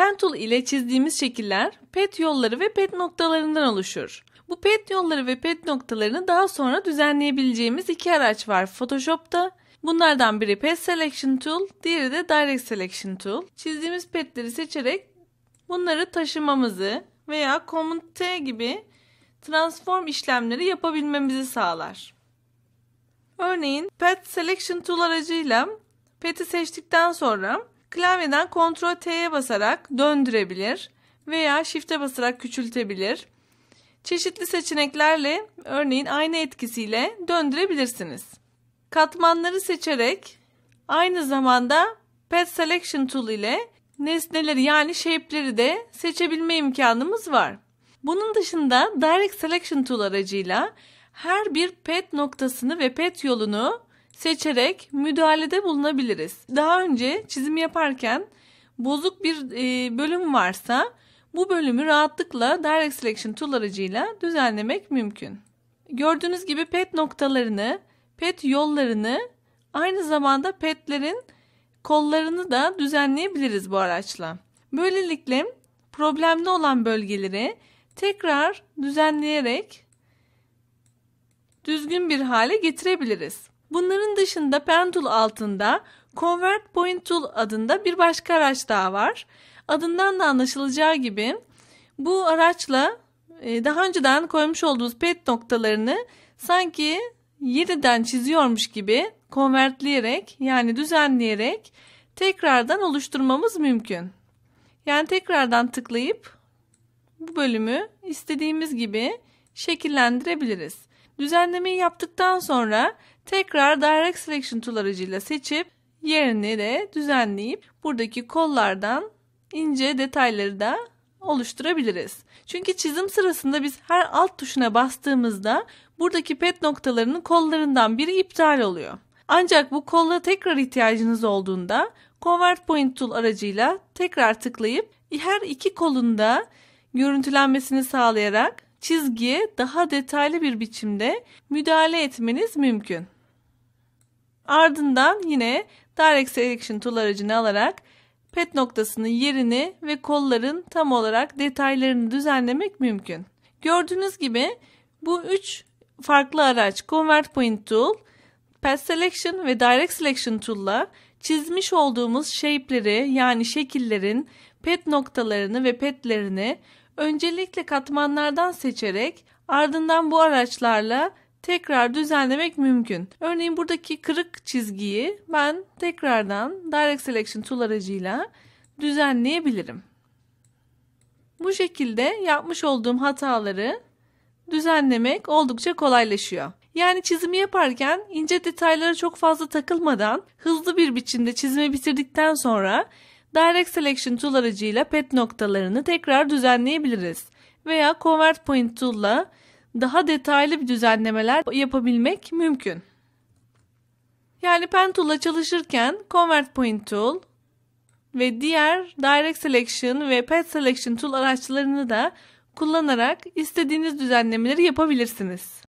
Pen tool ile çizdiğimiz şekiller pet yolları ve pet noktalarından oluşur. Bu pet yolları ve pet noktalarını daha sonra düzenleyebileceğimiz iki araç var Photoshop'ta. Bunlardan biri Path Selection Tool, diğeri de Direct Selection Tool. Çizdiğimiz petleri seçerek bunları taşımamızı veya Command T gibi transform işlemleri yapabilmemizi sağlar. Örneğin Path Selection Tool aracıyla peti seçtikten sonra Klavyeden Ctrl T'ye basarak döndürebilir veya Shift'e basarak küçültebilir. Çeşitli seçeneklerle örneğin aynı etkisiyle döndürebilirsiniz. Katmanları seçerek aynı zamanda Path Selection Tool ile nesneleri yani shape'leri de seçebilme imkanımız var. Bunun dışında Direct Selection Tool aracıyla her bir pet noktasını ve pet yolunu seçerek müdahalede bulunabiliriz. Daha önce çizim yaparken bozuk bir e, bölüm varsa bu bölümü rahatlıkla Direct Selection Tool aracıyla düzenlemek mümkün. Gördüğünüz gibi pet noktalarını, pet yollarını aynı zamanda petlerin kollarını da düzenleyebiliriz bu araçla. Böylelikle problemli olan bölgeleri tekrar düzenleyerek düzgün bir hale getirebiliriz. Bunların dışında Pen altında Convert Point Tool adında bir başka araç daha var. Adından da anlaşılacağı gibi bu araçla e, daha önceden koymuş olduğumuz pet noktalarını sanki yeniden çiziyormuş gibi konvertleyerek yani düzenleyerek tekrardan oluşturmamız mümkün. Yani tekrardan tıklayıp bu bölümü istediğimiz gibi şekillendirebiliriz. Düzenlemeyi yaptıktan sonra tekrar Direct Selection tool aracıyla seçip yerini de düzenleyip buradaki kollardan ince detayları da oluşturabiliriz. Çünkü çizim sırasında biz her alt tuşuna bastığımızda buradaki pet noktalarının kollarından biri iptal oluyor. Ancak bu kolla tekrar ihtiyacınız olduğunda Convert Point Tool aracıyla tekrar tıklayıp her iki kolunda görüntülenmesini sağlayarak çizgiye daha detaylı bir biçimde müdahale etmeniz mümkün. Ardından yine Direct Selection tool aracını alarak pet noktasının yerini ve kolların tam olarak detaylarını düzenlemek mümkün. Gördüğünüz gibi bu üç farklı araç Convert Point Tool, Path Selection ve Direct Selection Tool'la çizmiş olduğumuz shape'leri yani şekillerin pet noktalarını ve petlerini öncelikle katmanlardan seçerek ardından bu araçlarla tekrar düzenlemek mümkün. Örneğin buradaki kırık çizgiyi ben tekrardan Direct Selection Tool aracıyla düzenleyebilirim. Bu şekilde yapmış olduğum hataları düzenlemek oldukça kolaylaşıyor. Yani çizimi yaparken ince detaylara çok fazla takılmadan hızlı bir biçimde çizimi bitirdikten sonra Direct Selection Tool aracıyla pet noktalarını tekrar düzenleyebiliriz veya Convert Point Tool ile daha detaylı bir düzenlemeler yapabilmek mümkün. Yani Pen Tool çalışırken Convert Point Tool ve diğer Direct Selection ve Pet Selection Tool araçlarını da kullanarak istediğiniz düzenlemeleri yapabilirsiniz.